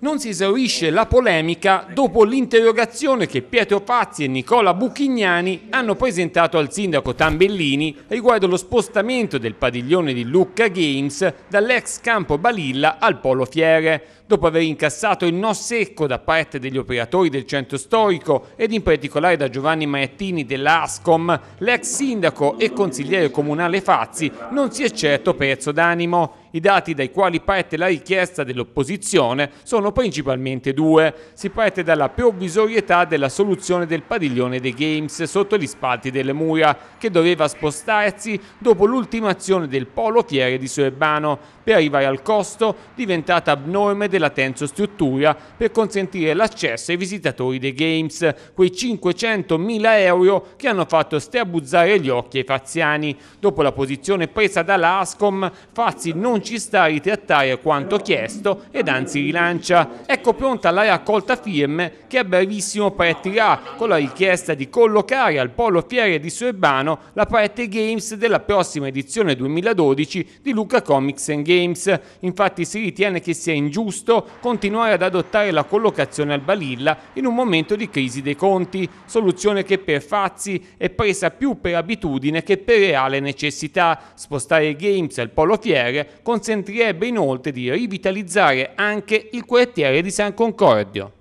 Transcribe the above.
Non si esaurisce la polemica dopo l'interrogazione che Pietro Pazzi e Nicola Buchignani hanno presentato al sindaco Tambellini riguardo lo spostamento del padiglione di Lucca Games dall'ex campo Balilla al Polo Fiere, dopo aver incassato il no secco da parte degli operatori del centro storico ed in particolare da Giovanni Maettini dell'ASCOM, l'ex sindaco e consigliere comunale Fazzi non si è certo perso d'animo. I dati dai quali parte la richiesta dell'opposizione sono principalmente due. Si parte dalla provvisorietà della soluzione del padiglione dei Games sotto gli spalti delle mura, che doveva spostarsi dopo l'ultimazione del polo fiere di Suerbano, per arrivare al costo diventata abnorme della struttura per consentire l'accesso ai visitatori dei Games, quei 500.000 euro che hanno fatto strabuzzare gli occhi ai faziani. Dopo la posizione presa dalla Ascom, Fazzi non ci sta a ritrattare quanto chiesto ed anzi rilancia. Ecco pronta la raccolta firme che a brevissimo partirà con la richiesta di collocare al Polo Fiere di Surbano la parte Games della prossima edizione 2012 di Luca Comics Games. Infatti si ritiene che sia ingiusto continuare ad adottare la collocazione al Balilla in un momento di crisi dei conti, soluzione che per Fazzi è presa più per abitudine che per reale necessità. Spostare Games al Polo Fiere con consentirebbe inoltre di rivitalizzare anche il quartiere di San Concordio.